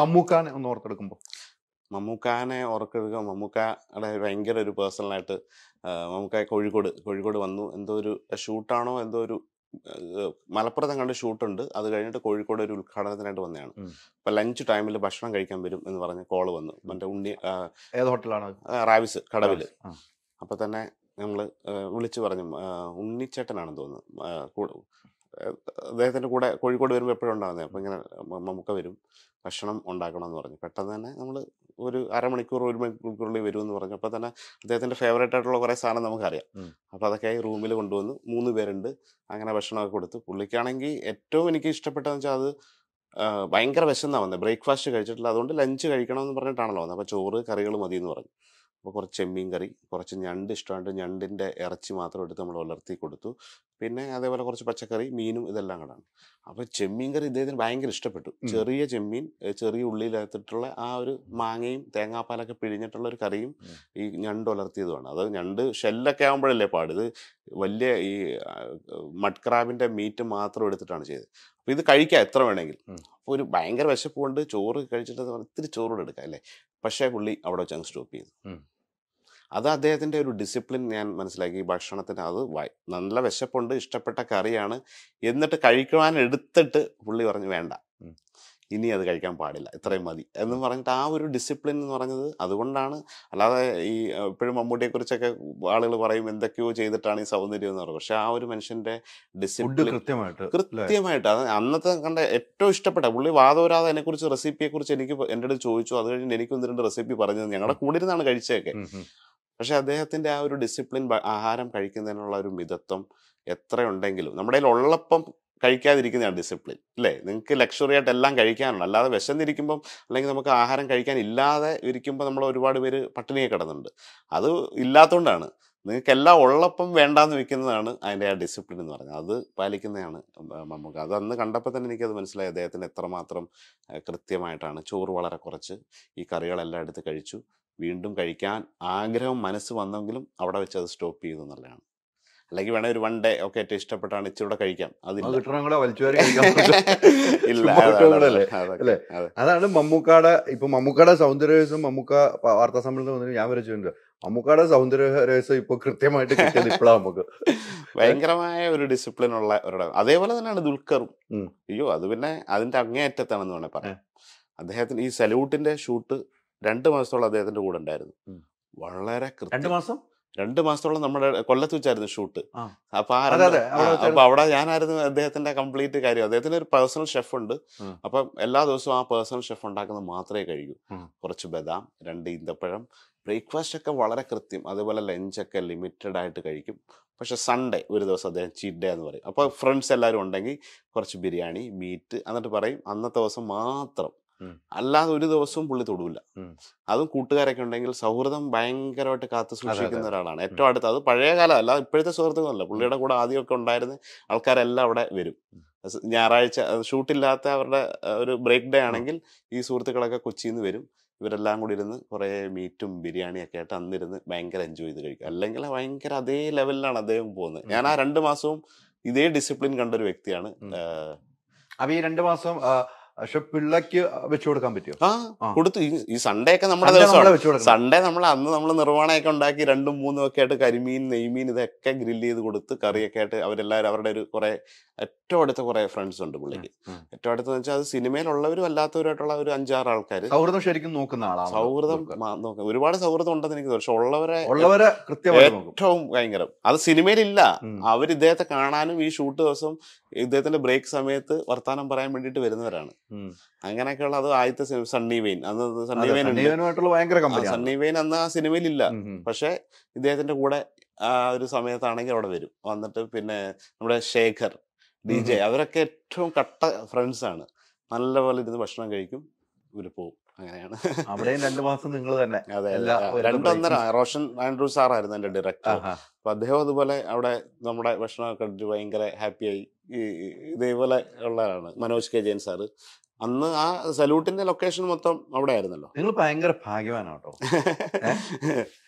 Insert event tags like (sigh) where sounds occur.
മമ്മൂക്കാനെ ഒന്ന് ഓർത്തെടുക്കുമ്പോൾ മമ്മൂക്കാനെ ഓർക്കെടുക്കുക മമ്മൂക്കയുടെ ഭയങ്കര ഒരു പേഴ്സണലായിട്ട് മമ്മൂക്ക കോഴിക്കോട് കോഴിക്കോട് വന്നു എന്തോ ഒരു ഷൂട്ടാണോ എന്തോ ഒരു മലപ്പുറത്ത് കണ്ട് ഷൂട്ടുണ്ട് അത് കഴിഞ്ഞിട്ട് കോഴിക്കോട് ഒരു ഉദ്ഘാടനത്തിനായിട്ട് വന്നതാണ് അപ്പൊ ലഞ്ച് ടൈമിൽ ഭക്ഷണം കഴിക്കാൻ വരും എന്ന് പറഞ്ഞ് കോള് വന്നു മറ്റേ ഉണ്ണി ഏത് ഹോട്ടലാണ് റാവിസ് കടവിൽ അപ്പൊ തന്നെ ഞങ്ങൾ വിളിച്ചു പറഞ്ഞു ഉണ്ണിച്ചേട്ടനാണെന്ന് തോന്നുന്നു അദ്ദേഹത്തിൻ്റെ കൂടെ കോഴിക്കോട് വരുമ്പോൾ എപ്പോഴും ഉണ്ടാകുന്നത് അപ്പോൾ ഇങ്ങനെ മമ്മൂക്ക വരും ഭക്ഷണം ഉണ്ടാക്കണം എന്ന് പറഞ്ഞു പെട്ടെന്ന് തന്നെ നമ്മൾ ഒരു അരമണിക്കൂർ ഒരു മണിക്കൂറിൽ വരുമെന്ന് പറഞ്ഞു അപ്പോൾ തന്നെ അദ്ദേഹത്തിൻ്റെ ഫേവറേറ്റ് ആയിട്ടുള്ള കുറേ സാധനം നമുക്കറിയാം അപ്പോൾ അതൊക്കെ റൂമിൽ കൊണ്ടുവന്ന് മൂന്ന് പേരുണ്ട് അങ്ങനെ ഭക്ഷണമൊക്കെ കൊടുത്തു പുള്ളിക്കാണെങ്കിൽ ഏറ്റവും എനിക്ക് ഇഷ്ടപ്പെട്ടതെന്ന് വെച്ചാൽ അത് ഭയങ്കര വിശന്നാണ് വന്നത് ബ്രേക്ക്ഫാസ്റ്റ് കഴിച്ചിട്ടില്ല അതുകൊണ്ട് ലഞ്ച് കഴിക്കണം എന്ന് പറഞ്ഞിട്ടാണല്ലോ വന്നത് അപ്പോൾ ചോറ് കറികൾ മതി എന്ന് പറഞ്ഞു അപ്പോൾ കുറച്ച് ചെമ്മീൻ കറി കുറച്ച് ഞണ്ട് ഇഷ്ടമായിട്ട് ഞണ്ടിൻ്റെ ഇറച്ചി മാത്രം എടുത്ത് നമ്മൾ വളർത്തി കൊടുത്തു പിന്നെ അതേപോലെ കുറച്ച് പച്ചക്കറി മീനും ഇതെല്ലാം കൂടാണ് അപ്പോൾ ചെമ്മീൻ കറി ഇദ്ദേഹത്തിന് ഭയങ്കര ഇഷ്ടപ്പെട്ടു ചെറിയ ചെമ്മീൻ ചെറിയ ഉള്ളിയിലകത്തിട്ടുള്ള ആ ഒരു മാങ്ങയും തേങ്ങാപ്പാലൊക്കെ പിഴിഞ്ഞിട്ടുള്ള ഒരു കറിയും ഈ ഞണ്ട് വളർത്തിയതുമാണ് അത് ഞണ്ട് ഷെല്ലൊക്കെ ആകുമ്പോഴല്ലേ പാട് ഇത് വലിയ ഈ മഡ്ക്രാബിൻ്റെ മീറ്റ് മാത്രം എടുത്തിട്ടാണ് ചെയ്തത് അപ്പോൾ ഇത് കഴിക്കാം എത്ര വേണമെങ്കിലും അപ്പോൾ ഒരു ഭയങ്കര വിശപ്പ് കൊണ്ട് ചോറ് കഴിച്ചിട്ട് ഒത്തിരി ചോറോട് എടുക്കാം അല്ലേ പക്ഷേ പുള്ളി അവിടെ വെച്ച് സ്റ്റോപ്പ് ചെയ്തു അത് അദ്ദേഹത്തിൻ്റെ ഒരു ഡിസിപ്ലിൻ ഞാൻ മനസ്സിലാക്കി ഭക്ഷണത്തിന് അത് നല്ല വിശപ്പുണ്ട് ഇഷ്ടപ്പെട്ട കറിയാണ് എന്നിട്ട് കഴിക്കുവാൻ എടുത്തിട്ട് പുള്ളി പറഞ്ഞു വേണ്ട ഇനി അത് കഴിക്കാൻ പാടില്ല ഇത്രയും മതി എന്ന് പറഞ്ഞിട്ട് ആ ഒരു ഡിസിപ്ലിൻ എന്ന് പറഞ്ഞത് അതുകൊണ്ടാണ് അല്ലാതെ ഈ എപ്പോഴും മമ്മൂട്ടിയെക്കുറിച്ചൊക്കെ ആളുകൾ പറയും എന്തൊക്കെയോ ചെയ്തിട്ടാണ് ഈ സൗന്ദര്യം എന്ന് പറയുന്നത് പക്ഷെ ആ ഒരു മനുഷ്യന്റെ ഡിസിപ്ലിൻ കൃത്യമായിട്ട് കൃത്യമായിട്ട് അത് അന്നത്തെ കണ്ട ഏറ്റവും ഇഷ്ടപ്പെട്ട പുള്ളി വാദോരാതെ അതിനെക്കുറിച്ച് റെസിപ്പിയെക്കുറിച്ച് എനിക്ക് എൻ്റെ അടുത്ത് ചോദിച്ചു അത് കഴിഞ്ഞ് എനിക്ക് ഒന്ന് രണ്ട് റെസിപ്പി പറഞ്ഞത് ഞങ്ങളുടെ കൂടെ ഇരുന്നാണ് കഴിച്ചതൊക്കെ പക്ഷെ അദ്ദേഹത്തിന്റെ ആ ഒരു ഡിസിപ്ലിൻ ആഹാരം കഴിക്കുന്നതിനുള്ള ഒരു മിതത്വം എത്രയുണ്ടെങ്കിലും നമ്മുടെ ഉള്ളപ്പം കഴിക്കാതിരിക്കുന്നതാണ് ഡിസിപ്ലിൻ അല്ലേ നിങ്ങൾക്ക് ലക്ഷറി ആയിട്ട് എല്ലാം കഴിക്കാനുണ്ട് അല്ലാതെ വിശന്നിരിക്കുമ്പം അല്ലെങ്കിൽ നമുക്ക് ആഹാരം കഴിക്കാൻ ഇല്ലാതെ ഇരിക്കുമ്പോൾ നമ്മൾ ഒരുപാട് പേര് പട്ടിണിയെ കിടന്നുണ്ട് അത് ഇല്ലാത്തതുകൊണ്ടാണ് നിങ്ങൾക്ക് എല്ലാം ഉള്ളപ്പം വേണ്ടാന്ന് വെക്കുന്നതാണ് അതിൻ്റെ ആ ഡിസിപ്ലിൻ എന്ന് പറഞ്ഞത് അത് പാലിക്കുന്നതാണ് നമുക്ക് അത് അന്ന് കണ്ടപ്പോൾ തന്നെ എനിക്കത് മനസ്സിലായി അദ്ദേഹത്തിന് എത്രമാത്രം കൃത്യമായിട്ടാണ് ചോറ് വളരെ കുറച്ച് ഈ കറികളെല്ലാം എടുത്ത് കഴിച്ചു വീണ്ടും കഴിക്കാൻ ആഗ്രഹം മനസ്സ് വന്നെങ്കിലും അവിടെ വെച്ച് അത് സ്റ്റോപ്പ് ചെയ്തു എന്നുള്ളതാണ് അല്ലെങ്കിൽ വേണേ ഒരു വൺ ഡേ ഒക്കെ ഏറ്റവും ഇഷ്ടപ്പെട്ടാണ് ഇച്ചിരൂടെ കഴിക്കാം (laughs) ഇല്ല അതാണ് മമ്മൂക്കാടെ ഇപ്പൊ മമ്മൂക്കാടെ സൗന്ദര്യ രഹസ്യം മമ്മൂക്ക വാർത്താ സമ്മേളനം വന്നിട്ട് ഞാൻ വരച്ചിട്ടുണ്ട് മമ്മൂക്കാടെ സൗന്ദര്യ രഹസ്യം ഇപ്പൊ കൃത്യമായിട്ട് കിട്ടിയത് ഇപ്പോഴാണ് നമുക്ക് (laughs) ഭയങ്കരമായ ഒരു ഡിസിപ്ലിൻ ഉള്ള ഒരിടം അതേപോലെ തന്നെയാണ് ദുൽഖറും അയ്യോ അത് പിന്നെ അതിന്റെ അങ്ങേയറ്റത്താണെന്ന് വേണേ പറയാം അദ്ദേഹത്തിന് ഈ സല്യൂട്ടിന്റെ ഷൂട്ട് രണ്ട് മാസത്തോളം അദ്ദേഹത്തിന്റെ കൂടെ ഉണ്ടായിരുന്നു വളരെ രണ്ട് മാസം രണ്ട് മാസത്തോളം നമ്മുടെ കൊല്ലത്ത് വെച്ചായിരുന്നു ഷൂട്ട് അപ്പൊ ആ അപ്പൊ അവിടെ ഞാനായിരുന്നു അദ്ദേഹത്തിന്റെ കംപ്ലീറ്റ് കാര്യം അദ്ദേഹത്തിന് ഒരു പേഴ്സണൽ ഷെഫ് ഉണ്ട് അപ്പൊ എല്ലാ ദിവസവും ആ പേഴ്സണൽ ഷെഫ് ഉണ്ടാക്കുന്നത് മാത്രമേ കഴിയൂ കുറച്ച് ബദാം രണ്ട് ഈന്തപ്പഴം ബ്രേക്ക്ഫാസ്റ്റ് ഒക്കെ വളരെ കൃത്യം അതുപോലെ ലഞ്ചൊക്കെ ലിമിറ്റഡ് ആയിട്ട് കഴിക്കും പക്ഷെ സൺഡേ ഒരു ദിവസം അദ്ദേഹം ചീറ്റ് ഡേ എന്ന് പറയും അപ്പോൾ ഫ്രണ്ട്സ് എല്ലാവരും ഉണ്ടെങ്കിൽ കുറച്ച് ബിരിയാണി മീറ്റ് എന്നിട്ട് പറയും അന്നത്തെ ദിവസം മാത്രം അല്ലാതെ ഒരു ദിവസവും പുള്ളി തൊടൂല അതും കൂട്ടുകാരൊക്കെ ഉണ്ടെങ്കിൽ സൗഹൃദം ഭയങ്കരമായിട്ട് കാത്തു സൂക്ഷിക്കുന്ന ഒരാളാണ് ഏറ്റവും അടുത്ത് അത് പഴയ കാലമല്ല ഇപ്പോഴത്തെ സുഹൃത്തുക്കളല്ല പുള്ളിയുടെ കൂടെ ആദ്യമൊക്കെ ഉണ്ടായിരുന്ന ആൾക്കാരെല്ലാം അവിടെ വരും ഞായറാഴ്ച ഷൂട്ടില്ലാത്ത അവരുടെ ഒരു ബ്രേക്ക് ഡേ ആണെങ്കിൽ ഈ സുഹൃത്തുക്കളൊക്കെ കൊച്ചിയിൽ നിന്ന് വരും ഇവരെല്ലാം കൂടി ഇരുന്ന് കുറേ മീറ്റും ബിരിയാണിയൊക്കെ ആയിട്ട് അന്നിരുന്ന് ഭയങ്കര എൻജോയ് ചെയ്ത് കഴിക്കും അല്ലെങ്കിൽ ഭയങ്കര അതേ ലെവലിലാണ് അദ്ദേഹം പോകുന്നത് ഞാൻ ആ രണ്ട് മാസവും ഇതേ ഡിസിപ്ലിൻ കണ്ട ഒരു വ്യക്തിയാണ് അപ്പൊ ഈ രണ്ട് മാസം പക്ഷെ പിള്ളക്ക് വെച്ചു കൊടുക്കാൻ പറ്റുമോ ആ കൊടുത്തു ഈ സൺഡേ ഒക്കെ നമ്മുടെ സൺഡേ നമ്മൾ അന്ന് നമ്മൾ നിർവ്വഹണമൊക്കെ ഉണ്ടാക്കി രണ്ടും മൂന്നും ഒക്കെ ആയിട്ട് കരിമീൻ നെയ്മീൻ ഇതൊക്കെ ഗ്രില്ല് ചെയ്ത് കൊടുത്ത് കറിയൊക്കെ ആയിട്ട് അവരെല്ലാവരും അവരുടെ ഒരു കുറെ ഏറ്റവും അടുത്ത കുറെ ഫ്രണ്ട്സ് ഉണ്ട് പുള്ളിക്ക് ഏറ്റവും അടുത്തെന്ന് വെച്ചാൽ അത് സിനിമയിലുള്ളവരും അല്ലാത്തവരായിട്ടുള്ള ഒരു അഞ്ചാറ് ആൾക്കാർ സൗഹൃദം ശരിക്കും നോക്കുന്ന ആളാണ് സൗഹൃദം ഒരുപാട് സൗഹൃദം ഉണ്ടെന്ന് എനിക്ക് പക്ഷെ ഉള്ളവരെ ഉള്ളവരെ ഏറ്റവും ഭയങ്കര അത് സിനിമയിലില്ല അവർ ഇദ്ദേഹത്തെ കാണാനും ഈ ഷൂട്ട് ദിവസം ഇദ്ദേഹത്തിന്റെ ബ്രേക്ക് സമയത്ത് വർത്താനം പറയാൻ വേണ്ടിയിട്ട് വരുന്നവരാണ് അങ്ങനെയൊക്കെയുള്ള അത് ആദ്യത്തെ സണ്ണി വെയിൻ അന്ന് സണ്ണി വെയിൻ സണ്ണി വെയിൻ അന്ന് ആ സിനിമയിലില്ല പക്ഷെ ഇദ്ദേഹത്തിന്റെ കൂടെ ആ ഒരു സമയത്താണെങ്കിൽ അവിടെ വരും വന്നിട്ട് പിന്നെ നമ്മുടെ ശേഖർ ഡി ജെ അവരൊക്കെ ഏറ്റവും കട്ട ഫ്രണ്ട്സ് ആണ് നല്ലപോലെ ഇരുന്ന് ഭക്ഷണം കഴിക്കും ഇവർ പോകും അങ്ങനെയാണ് അവിടെയും രണ്ടു മാസം നിങ്ങൾ തന്നെ അതെ രണ്ടൊന്നര റോഷൻ ആൻഡ്രൂ സാറായിരുന്നു എന്റെ ഡയറക്ടർ അപ്പൊ അദ്ദേഹം അതുപോലെ അവിടെ നമ്മുടെ ഭക്ഷണമൊക്കെ കണ്ടിട്ട് ഭയങ്കര ഹാപ്പിയായി ഇതേപോലെ ഉള്ളതാണ് മനോജ് കെ ജയൻ സാറ് അന്ന് ആ സല്യൂട്ടിന്റെ ലൊക്കേഷൻ മൊത്തം അവിടെ ആയിരുന്നല്ലോ നിങ്ങൾ ഭയങ്കര ഭാഗ്യവാനാട്ടോ (laughs)